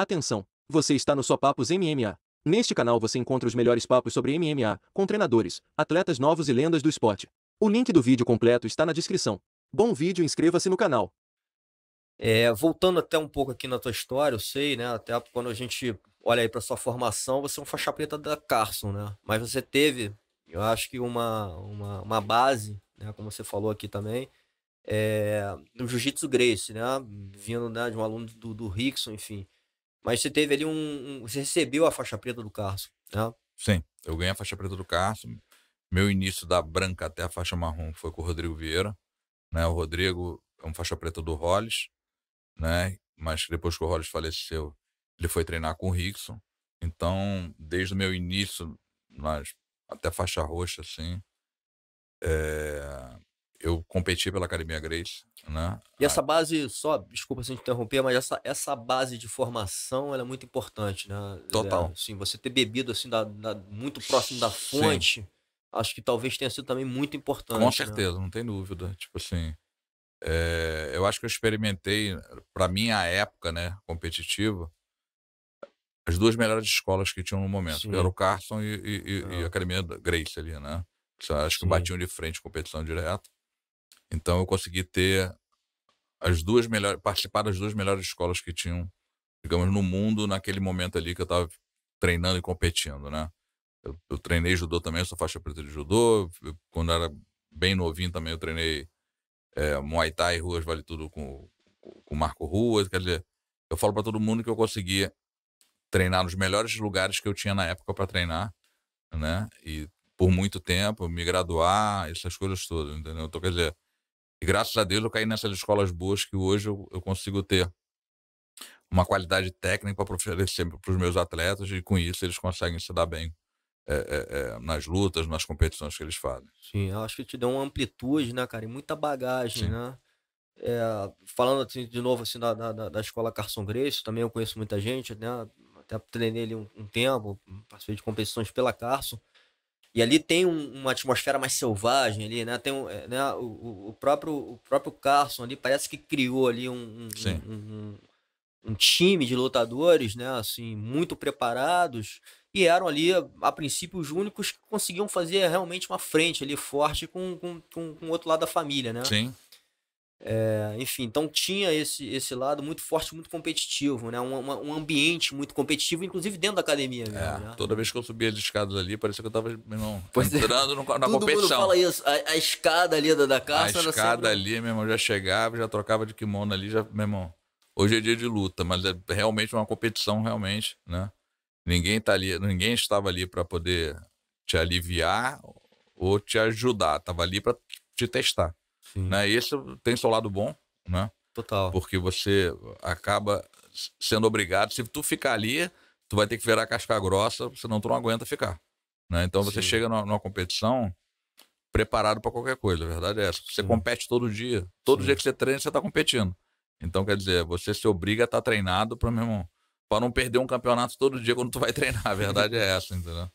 Atenção! Você está no Só Papos MMA. Neste canal você encontra os melhores papos sobre MMA, com treinadores, atletas novos e lendas do esporte. O link do vídeo completo está na descrição. Bom vídeo, inscreva-se no canal. É, voltando até um pouco aqui na tua história, eu sei, né? Até quando a gente olha aí para sua formação, você é um faixa preta da Carson, né? Mas você teve, eu acho que uma, uma, uma base, né? Como você falou aqui também, é, no Jiu-Jitsu Grace, né? Vindo né, de um aluno do, do Rickson, enfim. Mas você teve ali um, um, Você recebeu a faixa preta do Carso, né? Sim, eu ganhei a faixa preta do Carso. Meu início da branca até a faixa marrom foi com o Rodrigo Vieira. Né? O Rodrigo é um faixa preta do Rolls né? Mas depois que o Rolls faleceu, ele foi treinar com o Rickson. Então, desde o meu início, nós, até faixa roxa, assim, é, eu competi pela Academia Grace, né? E essa base, só, desculpa se interromper, mas essa, essa base de formação é muito importante, né? Total. É, sim, você ter bebido assim da, da, muito próximo da fonte, sim. acho que talvez tenha sido também muito importante. Com né? certeza, né? não tem dúvida. Tipo assim, é, eu acho que eu experimentei, para minha época, né, competitiva, as duas melhores escolas que tinham no momento, sim. era o Carson e, e, e, e é. a Academia Grace ali, né? Acho que batiam de frente competição direta. Então eu consegui ter as duas melhores, participar das duas melhores escolas que tinham, digamos, no mundo naquele momento ali que eu estava treinando e competindo, né? Eu, eu, treinei judô também, sou faixa preta de judô. Eu, quando era bem novinho também eu treinei é, Muay Thai, Ruas Vale Tudo com o Marco Ruas. Quer dizer, eu falo para todo mundo que eu conseguia treinar nos melhores lugares que eu tinha na época para treinar, né? E por muito tempo, me graduar, essas coisas todas, entendeu? Então, quer dizer, e graças a Deus eu caí nessas escolas boas que hoje eu, eu consigo ter uma qualidade técnica para oferecer para os meus atletas e com isso eles conseguem se dar bem é, é, nas lutas, nas competições que eles fazem. Sim, acho que te deu uma amplitude, né, cara, e muita bagagem, Sim. né? É, falando assim, de novo assim da, da, da escola Carson Grace, também eu conheço muita gente, né? Até treinei ali um, um tempo, passei de competições pela Carson. E ali tem um, uma atmosfera mais selvagem ali, né? Tem um, é, né? O, o, próprio, o próprio Carson ali parece que criou ali um, um, um, time de lutadores, né? Assim, muito preparados e eram ali, a, a, princípio, os únicos que conseguiam fazer realmente uma frente ali forte com, com, com, com o outro lado da família, né? Sim. É, enfim, então tinha esse, esse lado muito forte, muito competitivo, né? Um, uma, um ambiente muito competitivo, inclusive dentro da academia. Mesmo, é, né? Toda vez que eu subia as escadas ali, parecia que eu tava, meu irmão, é. entrando é. no, na Todo competição. Mundo fala isso, a, a escada ali da, da caça. A escada sempre... ali, meu irmão, já chegava, já trocava de kimono ali, já, meu irmão. Hoje é dia de luta, mas é realmente uma competição, realmente, né? Ninguém tá ali, ninguém estava ali para poder te aliviar ou te ajudar, tava ali para te testar. Sim. Né? E esse tem seu lado bom, né? Total. Porque você acaba sendo obrigado. Se tu ficar ali, tu vai ter que virar casca grossa, senão tu não aguenta ficar. Né? Então você Sim. chega numa, numa, competição preparado para qualquer coisa, a verdade é essa. Você Sim. compete todo dia. Todo Sim. dia que você treina, você está competindo. Então, quer dizer, você se obriga a estar tá treinado para mesmo para não perder um campeonato todo dia quando tu vai treinar, a verdade é essa, entendeu?